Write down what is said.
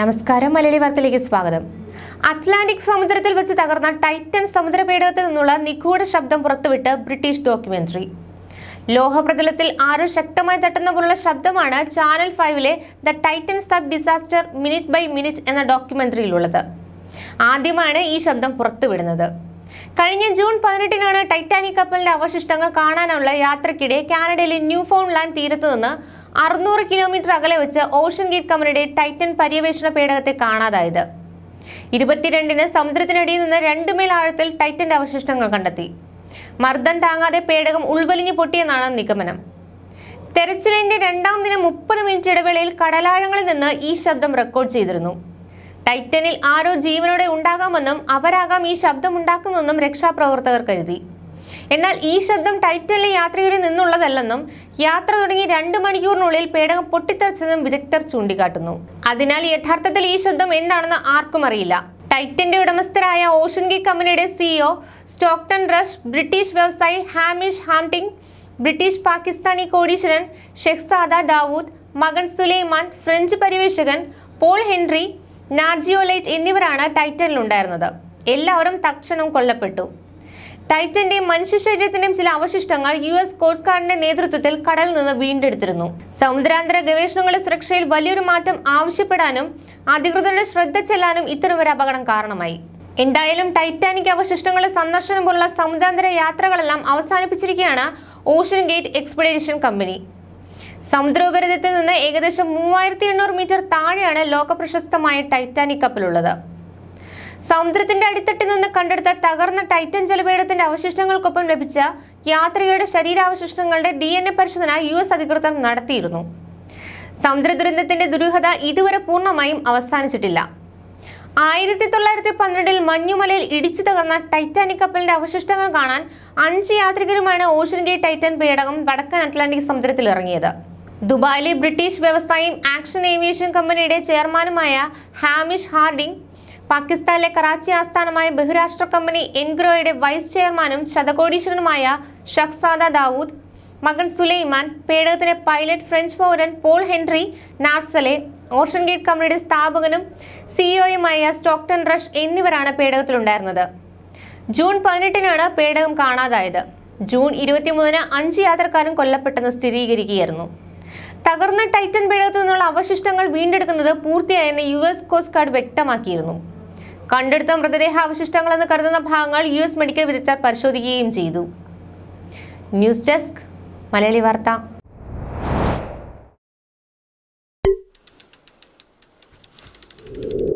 നമസ്കാരം മലയാളി വാർത്തയിലേക്ക് സ്വാഗതം അറ്റ്ലാന്റിക് സമുദ്രത്തിൽ വെച്ച് തകർന്ന ടൈറ്റൻ സമുദ്രപേടകത്തിൽ നിന്നുള്ള നിഗൂഢ ശബ്ദം പുറത്തുവിട്ട് ബ്രിട്ടീഷ് ഡോക്യുമെന്ററി ലോഹപ്രതലത്തിൽ ആരോ ശക്തമായി തട്ടുന്ന പോലുള്ള ശബ്ദമാണ് ചാനൽ ഫൈവിലെ the Titan sub disaster minute by minute എന്ന ഡോക്യുമെന്ററിയിലുള്ളത് ആദ്യമാണ് ഈ ശബ്ദം പുറത്തുവിടുന്നത് കഴിഞ്ഞ ജൂൺ പതിനെട്ടിനാണ് ടൈറ്റാനിക് കപ്പലിന്റെ അവശിഷ്ടങ്ങൾ കാണാനുള്ള യാത്രക്കിടെ കാനഡയിലെ ന്യൂ ഫോൺലാൻഡ് തീരത്തുനിന്ന് അറുന്നൂറ് കിലോമീറ്റർ അകലെ വെച്ച് ഓഷൻ ഗേറ്റ് കമ്പനിയുടെ ടൈറ്റൻ പര്യവേഷണ പേടകത്തെ കാണാതായത് ഇരുപത്തിരണ്ടിന് സമുദ്രത്തിനടിയിൽ നിന്ന് രണ്ടു മേൽ ആഴത്തിൽ ടൈറ്റന്റെ അവശിഷ്ടങ്ങൾ കണ്ടെത്തി മർദ്ദം താങ്ങാതെ പേടകം ഉൾവലിഞ്ഞു പൊട്ടിയെന്നാണ് നിഗമനം തെരച്ചിലിന്റെ രണ്ടാം ദിനം മുപ്പത് മിനിറ്റ് ഇടവേളയിൽ കടലാഴങ്ങളിൽ നിന്ന് ഈ ശബ്ദം റെക്കോർഡ് ചെയ്തിരുന്നു ടൈറ്റനിൽ ആരോ ജീവനോടെ ഉണ്ടാകാമെന്നും അവരാകാം ഈ ശബ്ദമുണ്ടാക്കുമെന്നും രക്ഷാപ്രവർത്തകർ കരുതി എന്നാൽ ഈ ശബ്ദം ടൈറ്റനിലെ യാത്രികരിൽ നിന്നുള്ളതല്ലെന്നും യാത്ര തുടങ്ങി രണ്ട് മണിക്കൂറിനുള്ളിൽ പേടകം പൊട്ടിത്തെറിച്ചെന്നും വിദഗ്ധർ ചൂണ്ടിക്കാട്ടുന്നു അതിനാൽ യഥാർത്ഥത്തിൽ ഈ ശബ്ദം എന്താണെന്ന് ആർക്കും അറിയില്ല ടൈറ്റന്റെ ഉടമസ്ഥരായ ഓഷൻ ഗി കമ്പനിയുടെ സിഇഒ സ്റ്റോക്ടൺ റഷ് ബ്രിട്ടീഷ് വ്യവസായി ഹാമിഷ് ഹാംടിങ് ബ്രിട്ടീഷ് പാകിസ്ഥാനി കോടീശ്വരൻ ഷെഖ്സാദ ദാവൂദ് മകൻ സുലൈമാൻ ഫ്രഞ്ച് പര്യവേഷകൻ പോൾ ഹെൻറി നാർജിയോലൈറ്റ് എന്നിവരാണ് ടൈറ്റനിലുണ്ടായിരുന്നത് എല്ലാവരും തക്ഷണം കൊല്ലപ്പെട്ടു ടൈറ്റന്റെയും മനുഷ്യ ശരീരത്തിന്റെയും ചില അവശിഷ്ടങ്ങൾ യു എസ് കോസ്റ്റ് ഗാർഡിന്റെ നേതൃത്വത്തിൽ കടലിൽ നിന്ന് വീണ്ടെടുത്തിരുന്നു സമുദ്രാന്തര ഗവേഷണങ്ങളുടെ സുരക്ഷയിൽ വലിയൊരു മാറ്റം ആവശ്യപ്പെടാനും അധികൃതരുടെ ശ്രദ്ധ ചെല്ലാനും ഇത്തരമൊരു അപകടം കാരണമായി എന്തായാലും ടൈറ്റാനിക് അവശിഷ്ടങ്ങളുടെ സന്ദർശനം പോലുള്ള സമുദ്രാന്തര യാത്രകളെല്ലാം അവസാനിപ്പിച്ചിരിക്കുകയാണ് ഓഷ്യൻ ഗേറ്റ് എക്സ്പ്ലേഷൻ കമ്പനി സമുദ്രോപരിതലത്തിൽ നിന്ന് ഏകദേശം മൂവായിരത്തി എണ്ണൂറ് മീറ്റർ താഴെയാണ് ലോക പ്രശസ്തമായ ടൈറ്റാനിക് കപ്പലുള്ളത് സമുദ്രത്തിന്റെ അടിത്തട്ടിൽ നിന്ന് കണ്ടെടുത്ത തകർന്ന ടൈറ്റൻ ജലപീഠത്തിന്റെ അവശിഷ്ടങ്ങൾക്കൊപ്പം ലഭിച്ച യാത്രികരുടെ ശരീരാവശിഷ്ടങ്ങളുടെ ഡി എൻ എ പരിശോധന യു എസ് അധികൃതർ നടത്തിയിരുന്നു സമുദ്ര ദുരന്തത്തിന്റെ ദുരൂഹത ഇതുവരെ പൂർണ്ണമായും അവസാനിച്ചിട്ടില്ല ആയിരത്തി തൊള്ളായിരത്തി പന്ത്രണ്ടിൽ മഞ്ഞുമലയിൽ ഇടിച്ചു തകർന്ന ടൈറ്റാനിക് കപ്പലിന്റെ അവശിഷ്ടങ്ങൾ കാണാൻ അഞ്ച് യാത്രികരുമാണ് ഓഷ്യൻ ഗേറ്റ് ടൈറ്റൻ പേടകം വടക്കൻ അറ്റ്ലാന്റിക് സമുദ്രത്തിൽ ഇറങ്ങിയത് ദുബായിലെ ബ്രിട്ടീഷ് വ്യവസായം ആക്ഷൻ ഏവിയേഷൻ കമ്പനിയുടെ ചെയർമാനുമായ ഹാമിഷ് ഹാർഡിംഗ് പാകിസ്ഥാനിലെ കറാച്ചി ആസ്ഥാനമായ ബഹുരാഷ്ട്ര കമ്പനി എൻഗ്രോയുടെ വൈസ് ചെയർമാനും ശതകോടീശ്വരനുമായ ഷഖ്സാദ ദാവൂദ് മകൻ സുലൈമാൻ പേടകത്തിലെ പൈലറ്റ് ഫ്രഞ്ച് പൗരൻ Paul Henri Nargeolet Ocean Gate കമ്പനിയുടെ സ്ഥാപകനും സിഇഒയുമായ സ്റ്റോക്ടൺ റഷ് എന്നിവരാണ് പേടകത്തിലുണ്ടായിരുന്നത് ജൂൺ പതിനെട്ടിനാണ് പേടകം കാണാതായത് ജൂൺ ഇരുപത്തിമൂന്നിന് അഞ്ച് യാത്രക്കാരും കൊല്ലപ്പെട്ടെന്ന് സ്ഥിരീകരിക്കുകയായിരുന്നു തകർന്ന ടൈറ്റൻ പേടകത്തിൽ നിന്നുള്ള അവശിഷ്ടങ്ങൾ വീണ്ടെടുക്കുന്നത് പൂർത്തിയായെന്ന് യു എസ് കോസ്റ്റ് ഗാർഡ് വ്യക്തമാക്കിയിരുന്നു കണ്ടെടുത്ത മൃതദേഹാവശിഷ്ടങ്ങളെന്ന് കരുതുന്ന ഭാഗങ്ങൾ യു എസ് മെഡിക്കൽ വിദഗ്ധർ പരിശോധിക്കുകയും ചെയ്തു ന്യൂസ് ഡെസ്ക് മലയാളി വാർത്ത